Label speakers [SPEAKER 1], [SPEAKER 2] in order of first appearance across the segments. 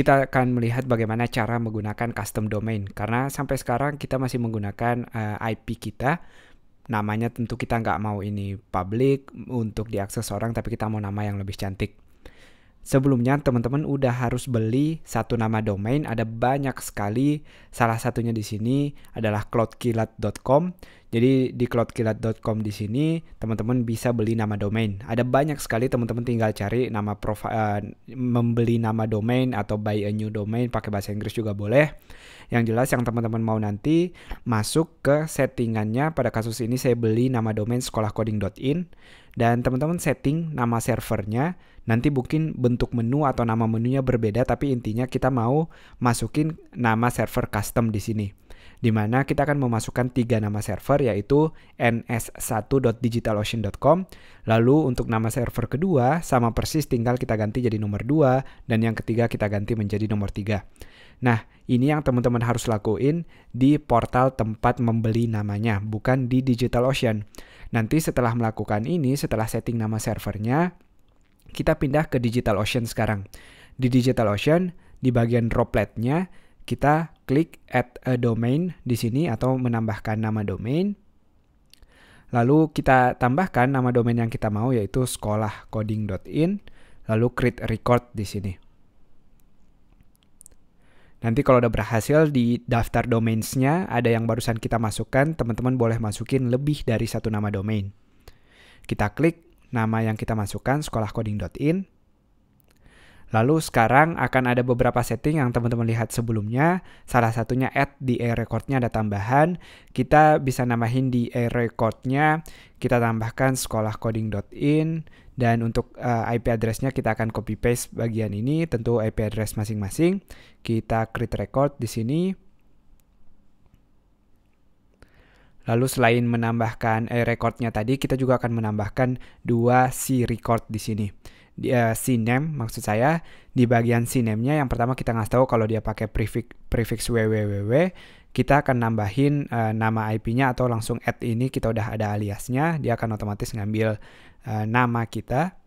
[SPEAKER 1] kita akan melihat bagaimana cara menggunakan custom domain karena sampai sekarang kita masih menggunakan uh, eh, IP kita namanya tentu kita nggak mau ini public untuk diakses orang tapi kita mau nama yang lebih cantik Sebelumnya teman-teman udah harus beli satu nama domain, ada banyak sekali. Salah satunya di sini adalah cloudkilat.com. Jadi di cloudkilat.com di sini teman-teman bisa beli nama domain. Ada banyak sekali teman-teman tinggal cari nama profile uh, membeli nama domain atau buy a new domain pakai bahasa Inggris juga boleh. Yang jelas yang teman-teman mau nanti masuk ke settingannya pada kasus ini saya beli nama domain sekolahcoding.in dan teman-teman setting nama servernya nanti mungkin bentuk menu atau nama menunya berbeda tapi intinya kita mau masukin nama server custom di sini di mana kita akan memasukkan tiga nama server yaitu ns1.digitalocean.com lalu untuk nama server kedua sama persis tinggal kita ganti jadi nomor 2 dan yang ketiga kita ganti menjadi nomor 3 Nah, ini yang teman-teman harus lakuin di portal tempat membeli namanya, bukan di DigitalOcean. Nanti setelah melakukan ini, setelah setting nama servernya, kita pindah ke DigitalOcean sekarang. Di DigitalOcean, di bagian dropletnya, kita klik add a domain di sini atau menambahkan nama domain. Lalu kita tambahkan nama domain yang kita mau yaitu sekolahcoding.in, lalu create record di sini. Nanti kalau udah berhasil di daftar domainsnya, ada yang barusan kita masukkan, teman-teman boleh masukin lebih dari satu nama domain. Kita klik nama yang kita masukkan sekolahcoding.in, Lalu sekarang akan ada beberapa setting yang teman-teman lihat sebelumnya. Salah satunya add di air recordnya ada tambahan. Kita bisa nambahin di air recordnya. Kita tambahkan sekolah coding.in. Dan untuk uh, eh, IP addressnya kita akan copy paste bagian ini. Tentu IP address masing-masing. Kita create record di sini. Lalu selain menambahkan air recordnya tadi, kita juga akan menambahkan dua C record di sini di, uh, sinem maksud saya di bagian sinemnya yang pertama kita ngasih tahu kalau dia pakai prefix prefix www kita akan nambahin uh, nama IP-nya atau langsung add ini kita udah ada aliasnya dia akan otomatis ngambil uh, nama kita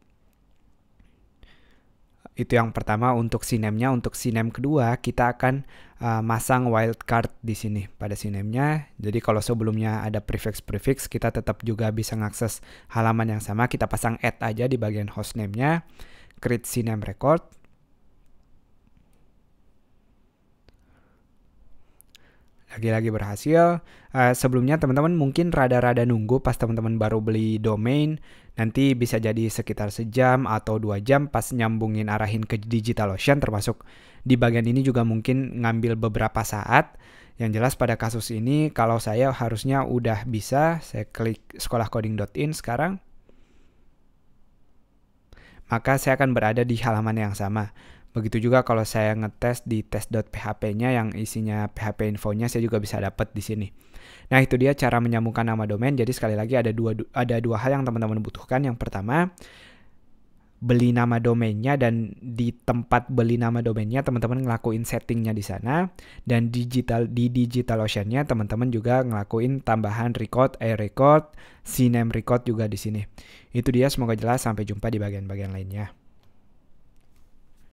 [SPEAKER 1] itu yang pertama untuk sinemnya. Untuk sinem kedua kita akan uh, masang wildcard di sini pada sinemnya. Jadi kalau sebelumnya ada prefix-prefix kita tetap juga bisa mengakses halaman yang sama. Kita pasang add aja di bagian hostnamenya nya Create sinem record. lagi-lagi berhasil. Uh, sebelumnya teman-teman mungkin rada-rada nunggu pas teman-teman baru beli domain, nanti bisa jadi sekitar sejam atau dua jam pas nyambungin arahin ke digital ocean termasuk di bagian ini juga mungkin ngambil beberapa saat. Yang jelas pada kasus ini kalau saya harusnya udah bisa, saya klik sekolahcoding.in sekarang. Maka saya akan berada di halaman yang sama. Begitu juga kalau saya ngetes di test.php-nya yang isinya PHP infonya saya juga bisa dapat di sini. Nah, itu dia cara menyambungkan nama domain. Jadi sekali lagi ada dua ada dua hal yang teman-teman butuhkan. Yang pertama, beli nama domainnya dan di tempat beli nama domainnya teman-teman ngelakuin settingnya di sana dan digital di digital ocean-nya teman-teman juga ngelakuin tambahan record air record cname record juga di sini itu dia semoga jelas sampai jumpa di bagian-bagian lainnya